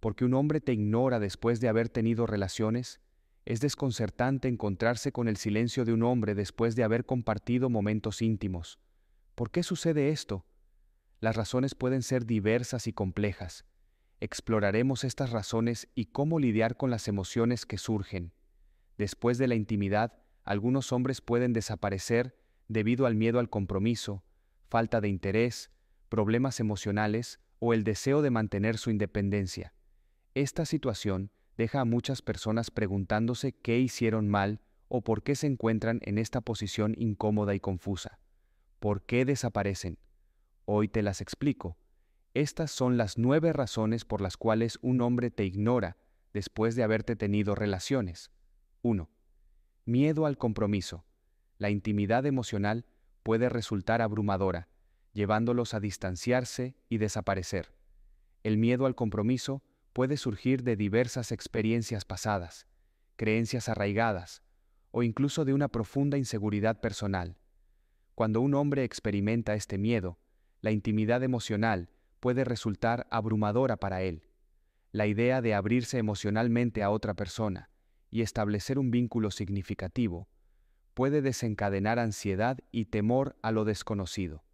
porque un hombre te ignora después de haber tenido relaciones, es desconcertante encontrarse con el silencio de un hombre después de haber compartido momentos íntimos. ¿Por qué sucede esto? Las razones pueden ser diversas y complejas. Exploraremos estas razones y cómo lidiar con las emociones que surgen. Después de la intimidad, algunos hombres pueden desaparecer debido al miedo al compromiso, falta de interés, problemas emocionales o el deseo de mantener su independencia. Esta situación deja a muchas personas preguntándose qué hicieron mal o por qué se encuentran en esta posición incómoda y confusa. ¿Por qué desaparecen? Hoy te las explico. Estas son las nueve razones por las cuales un hombre te ignora después de haberte tenido relaciones. 1. Miedo al compromiso. La intimidad emocional puede resultar abrumadora, llevándolos a distanciarse y desaparecer. El miedo al compromiso puede surgir de diversas experiencias pasadas, creencias arraigadas, o incluso de una profunda inseguridad personal. Cuando un hombre experimenta este miedo, la intimidad emocional puede resultar abrumadora para él. La idea de abrirse emocionalmente a otra persona y establecer un vínculo significativo puede desencadenar ansiedad y temor a lo desconocido.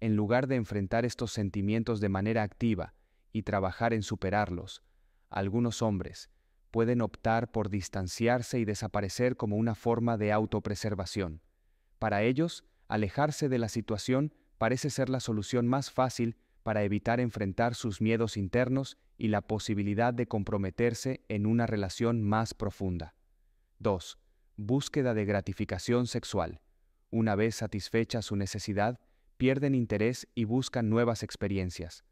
En lugar de enfrentar estos sentimientos de manera activa, y trabajar en superarlos, algunos hombres pueden optar por distanciarse y desaparecer como una forma de autopreservación. Para ellos, alejarse de la situación parece ser la solución más fácil para evitar enfrentar sus miedos internos y la posibilidad de comprometerse en una relación más profunda. 2. Búsqueda de gratificación sexual. Una vez satisfecha su necesidad, pierden interés y buscan nuevas experiencias.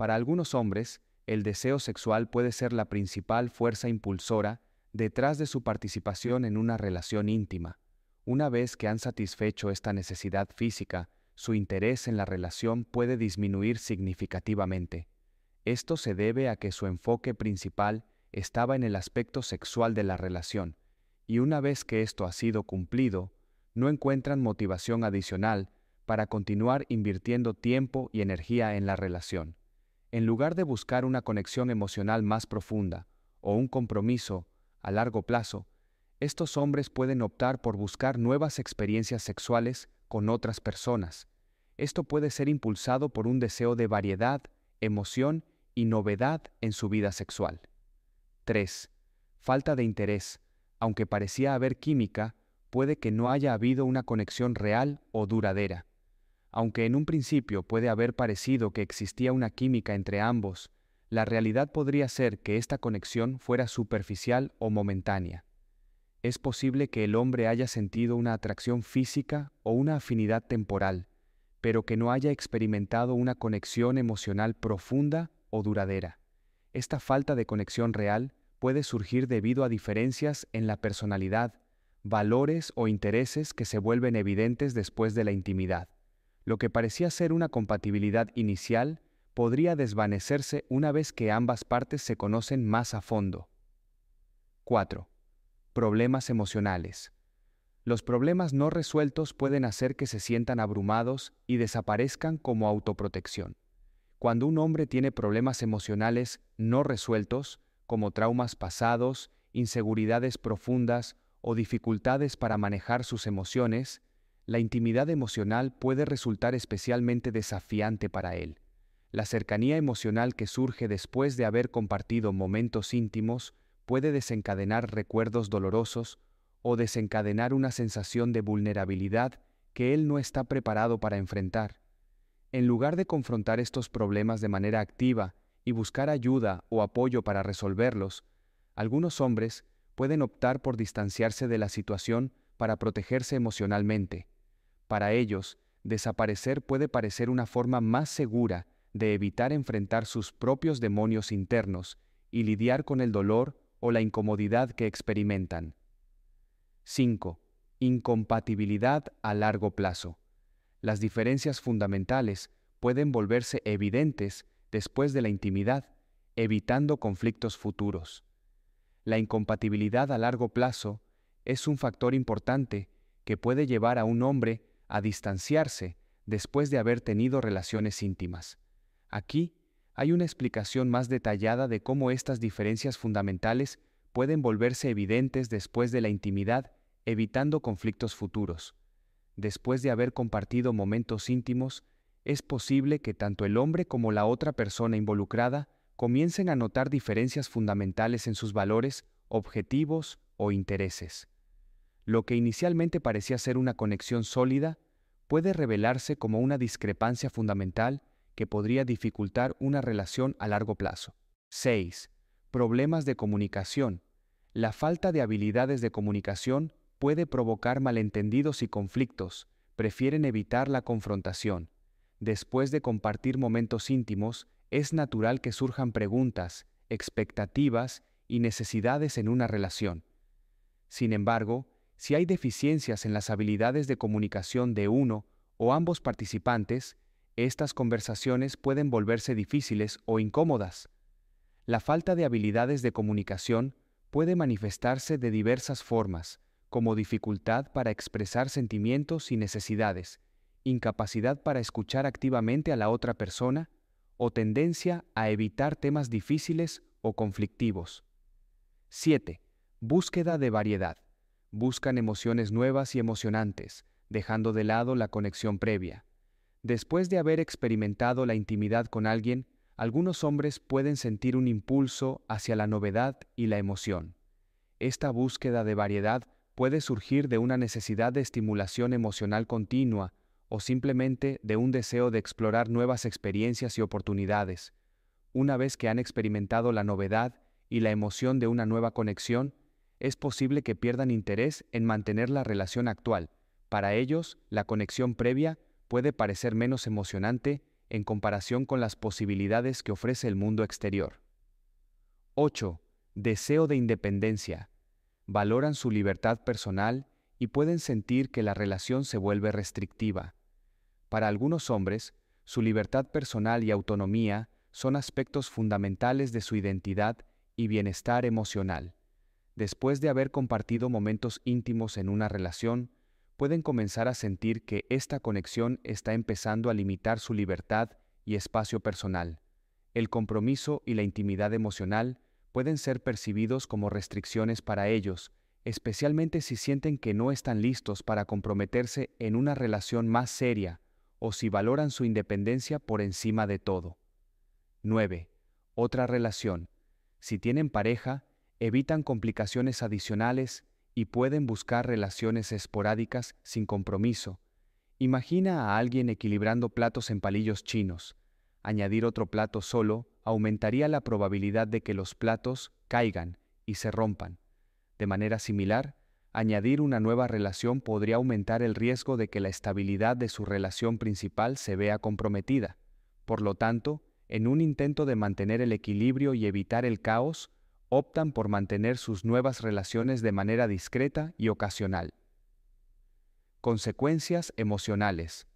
Para algunos hombres, el deseo sexual puede ser la principal fuerza impulsora detrás de su participación en una relación íntima. Una vez que han satisfecho esta necesidad física, su interés en la relación puede disminuir significativamente. Esto se debe a que su enfoque principal estaba en el aspecto sexual de la relación, y una vez que esto ha sido cumplido, no encuentran motivación adicional para continuar invirtiendo tiempo y energía en la relación. En lugar de buscar una conexión emocional más profunda o un compromiso a largo plazo, estos hombres pueden optar por buscar nuevas experiencias sexuales con otras personas. Esto puede ser impulsado por un deseo de variedad, emoción y novedad en su vida sexual. 3. Falta de interés. Aunque parecía haber química, puede que no haya habido una conexión real o duradera. Aunque en un principio puede haber parecido que existía una química entre ambos, la realidad podría ser que esta conexión fuera superficial o momentánea. Es posible que el hombre haya sentido una atracción física o una afinidad temporal, pero que no haya experimentado una conexión emocional profunda o duradera. Esta falta de conexión real puede surgir debido a diferencias en la personalidad, valores o intereses que se vuelven evidentes después de la intimidad lo que parecía ser una compatibilidad inicial podría desvanecerse una vez que ambas partes se conocen más a fondo. 4. Problemas emocionales. Los problemas no resueltos pueden hacer que se sientan abrumados y desaparezcan como autoprotección. Cuando un hombre tiene problemas emocionales no resueltos, como traumas pasados, inseguridades profundas o dificultades para manejar sus emociones, la intimidad emocional puede resultar especialmente desafiante para él. La cercanía emocional que surge después de haber compartido momentos íntimos puede desencadenar recuerdos dolorosos o desencadenar una sensación de vulnerabilidad que él no está preparado para enfrentar. En lugar de confrontar estos problemas de manera activa y buscar ayuda o apoyo para resolverlos, algunos hombres pueden optar por distanciarse de la situación para protegerse emocionalmente. Para ellos, desaparecer puede parecer una forma más segura de evitar enfrentar sus propios demonios internos y lidiar con el dolor o la incomodidad que experimentan. 5. Incompatibilidad a largo plazo. Las diferencias fundamentales pueden volverse evidentes después de la intimidad, evitando conflictos futuros. La incompatibilidad a largo plazo es un factor importante que puede llevar a un hombre a distanciarse después de haber tenido relaciones íntimas. Aquí hay una explicación más detallada de cómo estas diferencias fundamentales pueden volverse evidentes después de la intimidad, evitando conflictos futuros. Después de haber compartido momentos íntimos, es posible que tanto el hombre como la otra persona involucrada comiencen a notar diferencias fundamentales en sus valores, objetivos o intereses. Lo que inicialmente parecía ser una conexión sólida puede revelarse como una discrepancia fundamental que podría dificultar una relación a largo plazo. 6. Problemas de comunicación. La falta de habilidades de comunicación puede provocar malentendidos y conflictos. Prefieren evitar la confrontación. Después de compartir momentos íntimos, es natural que surjan preguntas, expectativas y necesidades en una relación. Sin embargo, si hay deficiencias en las habilidades de comunicación de uno o ambos participantes, estas conversaciones pueden volverse difíciles o incómodas. La falta de habilidades de comunicación puede manifestarse de diversas formas, como dificultad para expresar sentimientos y necesidades, incapacidad para escuchar activamente a la otra persona o tendencia a evitar temas difíciles o conflictivos. 7. Búsqueda de variedad buscan emociones nuevas y emocionantes, dejando de lado la conexión previa. Después de haber experimentado la intimidad con alguien, algunos hombres pueden sentir un impulso hacia la novedad y la emoción. Esta búsqueda de variedad puede surgir de una necesidad de estimulación emocional continua o simplemente de un deseo de explorar nuevas experiencias y oportunidades. Una vez que han experimentado la novedad y la emoción de una nueva conexión, es posible que pierdan interés en mantener la relación actual. Para ellos, la conexión previa puede parecer menos emocionante en comparación con las posibilidades que ofrece el mundo exterior. 8. Deseo de independencia. Valoran su libertad personal y pueden sentir que la relación se vuelve restrictiva. Para algunos hombres, su libertad personal y autonomía son aspectos fundamentales de su identidad y bienestar emocional después de haber compartido momentos íntimos en una relación, pueden comenzar a sentir que esta conexión está empezando a limitar su libertad y espacio personal. El compromiso y la intimidad emocional pueden ser percibidos como restricciones para ellos, especialmente si sienten que no están listos para comprometerse en una relación más seria o si valoran su independencia por encima de todo. 9. Otra relación. Si tienen pareja, evitan complicaciones adicionales y pueden buscar relaciones esporádicas sin compromiso. Imagina a alguien equilibrando platos en palillos chinos. Añadir otro plato solo aumentaría la probabilidad de que los platos caigan y se rompan. De manera similar, añadir una nueva relación podría aumentar el riesgo de que la estabilidad de su relación principal se vea comprometida. Por lo tanto, en un intento de mantener el equilibrio y evitar el caos, optan por mantener sus nuevas relaciones de manera discreta y ocasional. Consecuencias emocionales.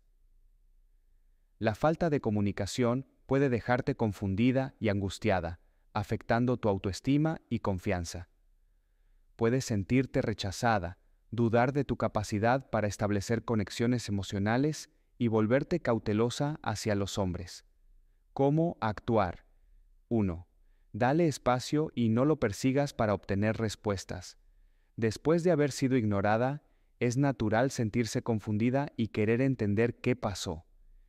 La falta de comunicación puede dejarte confundida y angustiada, afectando tu autoestima y confianza. Puedes sentirte rechazada, dudar de tu capacidad para establecer conexiones emocionales y volverte cautelosa hacia los hombres. ¿Cómo actuar? 1. Dale espacio y no lo persigas para obtener respuestas. Después de haber sido ignorada, es natural sentirse confundida y querer entender qué pasó.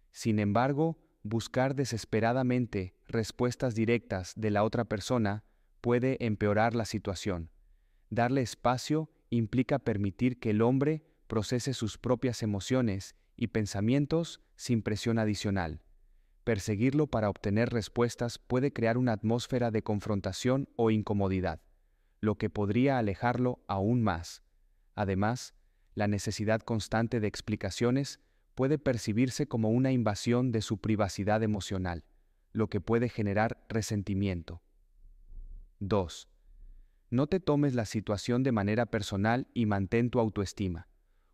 Sin embargo, buscar desesperadamente respuestas directas de la otra persona puede empeorar la situación. Darle espacio implica permitir que el hombre procese sus propias emociones y pensamientos sin presión adicional. Perseguirlo para obtener respuestas puede crear una atmósfera de confrontación o incomodidad, lo que podría alejarlo aún más. Además, la necesidad constante de explicaciones puede percibirse como una invasión de su privacidad emocional, lo que puede generar resentimiento. 2. No te tomes la situación de manera personal y mantén tu autoestima.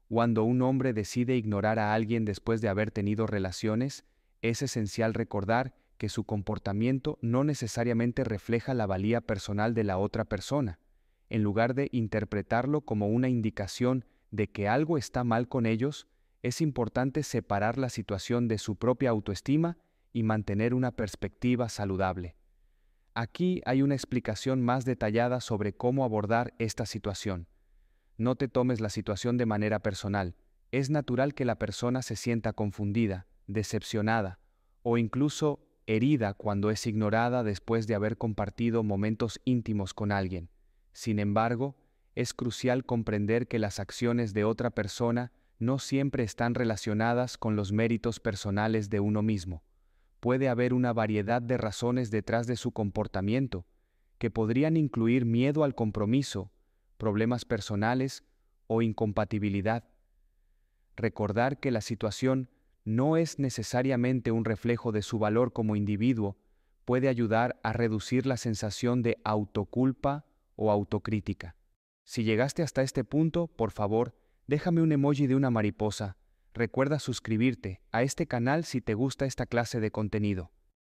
Cuando un hombre decide ignorar a alguien después de haber tenido relaciones, es esencial recordar que su comportamiento no necesariamente refleja la valía personal de la otra persona, en lugar de interpretarlo como una indicación de que algo está mal con ellos, es importante separar la situación de su propia autoestima y mantener una perspectiva saludable. Aquí hay una explicación más detallada sobre cómo abordar esta situación. No te tomes la situación de manera personal, es natural que la persona se sienta confundida, decepcionada o incluso herida cuando es ignorada después de haber compartido momentos íntimos con alguien. Sin embargo, es crucial comprender que las acciones de otra persona no siempre están relacionadas con los méritos personales de uno mismo. Puede haber una variedad de razones detrás de su comportamiento, que podrían incluir miedo al compromiso, problemas personales o incompatibilidad. Recordar que la situación no es necesariamente un reflejo de su valor como individuo, puede ayudar a reducir la sensación de autoculpa o autocrítica. Si llegaste hasta este punto, por favor, déjame un emoji de una mariposa. Recuerda suscribirte a este canal si te gusta esta clase de contenido.